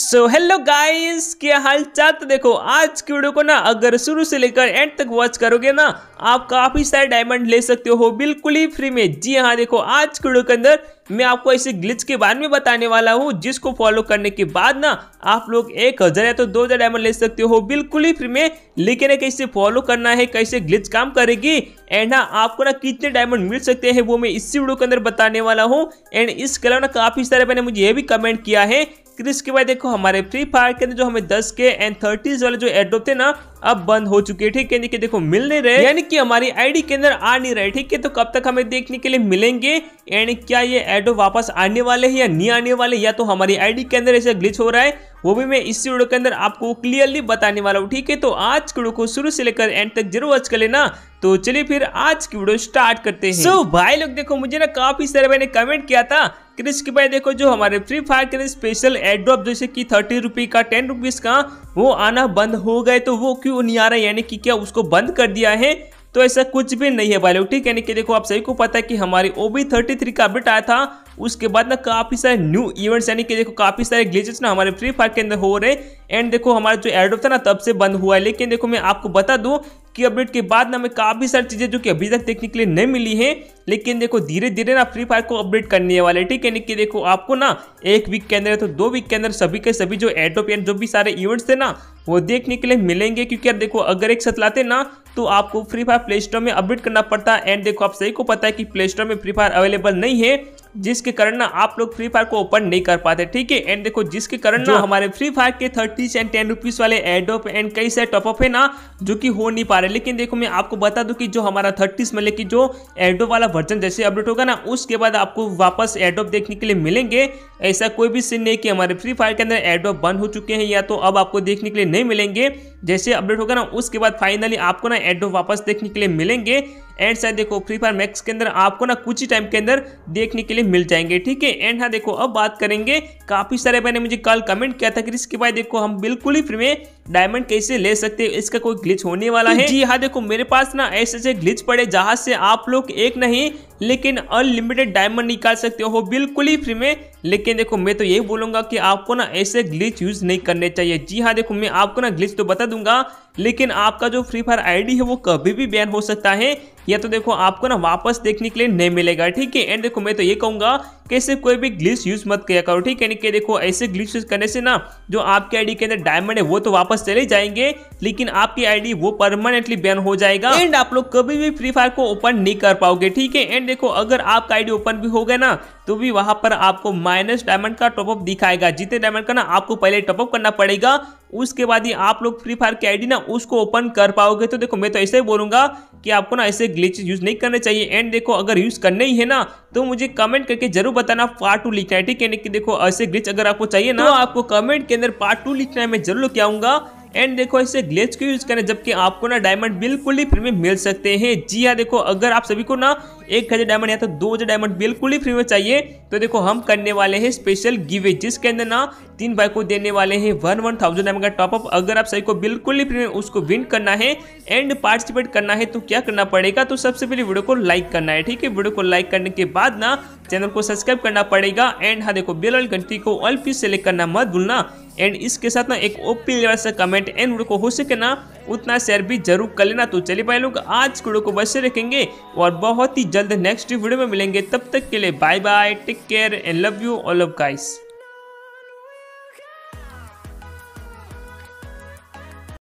so hello guys क्या हाल चाल तो देखो आज की वीडियो को ना अगर शुरू से लेकर एंड तक वॉच करोगे ना आप काफ़ी सारे डायमंड ले सकते हो बिल्कुल ही फ्री में जी हाँ देखो आज की वीडियो के अंदर मैं आपको ऐसे ग्लिच के बारे में बताने वाला हूँ जिसको फॉलो करने के बाद ना आप लोग एक हज़ार या तो दो हज़ार डायमंड ले सकते हो बिल्कुल ही फ्री में लेकिन कैसे फॉलो करना है कैसे ग्लिच काम करेगी एंड ना हाँ, आपको ना कितने डायमंड मिल सकते हैं वो मैं इसी वीडियो के अंदर बताने वाला हूँ एंड इसके अलावा ना काफ़ी सारे मैंने मुझे ये भी कमेंट किया है फिर इसके बाद देखो हमारे फ्री फायर के अंदर जो हमें दस के एंड थर्टीज वाले जो एड्रॉप थे ना अब बंद हो चुके हैं ठीक है यानी कि देखो मिल नहीं रहे यानी कि हमारी आईडी के अंदर आ नहीं रहे ठीक है तो कब तक हमें देखने के लिए मिलेंगे यानी क्या ये एड्रॉप वापस आने वाले हैं या नहीं आने वाले या तो हमारी आईडी के अंदर ऐसे ग्लिच हो रहा है वो भी मैं इस वीडियो के अंदर आपको क्लियरली बताने वाला हूँ ठीक है तो आज की वीडियो को शुरू से लेकर एंड तक जरूर वॉच कर लेना तो चलिए फिर आज की वीडियो स्टार्ट करते हैं सो so, भाई लोग देखो मुझे ना काफी सारे मैंने कमेंट किया था फिर के भाई देखो जो हमारे फ्री फायर के स्पेशल एड्रॉप जैसे कि थर्टी रुपी का टेन रुपीज का वो आना बंद हो गए तो वो क्यों नहीं आ रहा है यानी कि क्या उसको बंद कर दिया है तो ऐसा कुछ भी नहीं है भाई लोग ठीक है यानी कि देखो आप सभी को पता है कि हमारी ओबी थर्टी थ्री का अपडेट आया था उसके बाद ना काफ़ी सारे न्यू इवेंट्स यानी कि देखो काफ़ी सारे ग्लिचेस ना हमारे फ्री फायर के अंदर हो रहे हैं एंड देखो हमारा जो एडोप था ना तब से बंद हुआ है लेकिन देखो मैं आपको बता दूं कि अपडेट के बाद ना हमें काफ़ी सारी चीज़ें जो कि अभी तक देखने के लिए नहीं मिली है लेकिन देखो धीरे धीरे ना फ्री फायर को अपडेट करने वाले ठीक है कि देखो आपको ना एक वीक के अंदर तो दो वीक के अंदर सभी के सभी जो एडोप एंड जो भी सारे इवेंट्स थे ना वो देखने के लिए मिलेंगे क्योंकि यार देखो अगर एक साथ लाते ना तो आपको फ्री फायर प्ले स्टोर में अपडेट करना पड़ता है एंड देखो आप सही को पता है कि प्ले स्टोर में फ्री फायर अवेलेबल नहीं है जिसके कारण ना आप लोग फ्री फायर को ओपन नहीं कर पाते ठीक है एंड देखो जिसके कारण ना हमारे फ्री फायर के थर्टी एंड टेन रुपीज वाले एडोप एंड कई सारे टॉपअप है ना जो कि हो नहीं पा रहे लेकिन देखो मैं आपको बता दूं कि जो हमारा थर्टीज मतलब की जो एडो वाला वर्जन जैसे अपडेट होगा ना उसके बाद आपको वापस एडोप देखने के लिए मिलेंगे ऐसा कोई भी सीन नहीं कि हमारे फ्री फायर के अंदर एडोप बंद हो चुके हैं या तो अब आपको देखने के लिए नहीं मिलेंगे जैसे अपडेट होगा ना उसके बाद फाइनली आपको ना एडोप वापस देखने के लिए मिलेंगे एंड शायद देखो फ्री फायर मैक्स के अंदर आपको ना कुछ ही टाइम के अंदर देखने के लिए मिल जाएंगे ठीक है एंड हाँ देखो अब बात करेंगे काफ़ी सारे भाई ने मुझे कल कमेंट किया था कि इसके बाद देखो हम बिल्कुल ही फ्री में डायमंड कैसे ले सकते हैं इसका कोई ग्लिच होने वाला है जी हाँ देखो मेरे पास ना ऐसे ऐसे ग्लिच पड़े जहाज से आप लोग एक नहीं लेकिन अनलिमिटेड डायमंड निकाल सकते हो बिल्कुल ही फ्री में लेकिन देखो मैं तो यही बोलूंगा कि आपको ना ऐसे ग्लिच यूज़ नहीं करने चाहिए जी हाँ देखो मैं आपको ना ग्लिच तो बता दूंगा लेकिन आपका जो फ्री फायर आईडी है वो कभी भी बैन हो सकता है या तो देखो आपको ना वापस देखने के लिए नहीं मिलेगा ठीक है एंड देखो मैं तो ये कहूंगा कैसे कोई भी ग्लिच यूज मत किया करो ठीक है देखो ऐसे ग्लिच यूज करने से ना जो आपके आईडी के अंदर डायमंड है वो तो वापस चले जाएंगे लेकिन आपकी आईडी वो परमानेंटली बैन हो जाएगा एंड आप लोग कभी भी फ्री फायर को ओपन नहीं कर पाओगे ठीक है एंड देखो अगर आपका आईडी ओपन भी हो गया ना तो भी वहां पर आपको माइनस डायमंड का टॉपअप दिखाएगा जितने डायमंड का ना आपको पहले टॉपअप करना पड़ेगा उसके बाद ही आप लोग फ्री फायर की आईडी ना उसको ओपन कर पाओगे तो देखो मैं तो ऐसे ही बोलूंगा कि आपको ना ऐसे ग्लिच यूज़ नहीं करने चाहिए एंड देखो अगर यूज़ करने ही है ना तो मुझे कमेंट करके जरूर बताना पार्ट टू लिखना है ठीक है कि देखो ऐसे ग्लिच अगर आपको चाहिए ना तो आपको कमेंट के अंदर पार्ट टू लिखना है मैं जरूर लेके आऊंगा एंड देखो ऐसे ग्लेच को यूज करें जबकि आपको ना डायमंड बिल्कुल ही फ्री में मिल सकते हैं जी हाँ देखो अगर आप सभी को ना एक हज़ार डायमंड या तो दो हज़ार डायमंड बिल्कुल ही फ्री में चाहिए तो देखो हम करने वाले हैं स्पेशल गिवे जिसके अंदर ना तीन भाई को देने वाले हैं वन वन थाउजेंड डायमंड का टॉपअप अगर आप सही को बिल्कुल ही फ्री में उसको विन करना है एंड पार्टिसिपेट करना है तो क्या करना पड़ेगा तो सबसे पहले वीडियो को लाइक करना है ठीक है वीडियो को लाइक करने के बाद ना चैनल को सब्सक्राइब करना पड़ेगा एंड हाँ देखो बेल घंटी को ऑल फिर सेलेक्ट करना मत भूलना एंड इसके साथ ना एक ओपी लेवल से कमेंट एंड वीडियो को हो सके ना उतना शेयर भी जरूर कर लेना तो चलिए भाई लोग आज वीडियो को बस रखेंगे और बहुत ही जल्द नेक्स्ट वीडियो में मिलेंगे तब तक के लिए bye bye take care and love you all of guys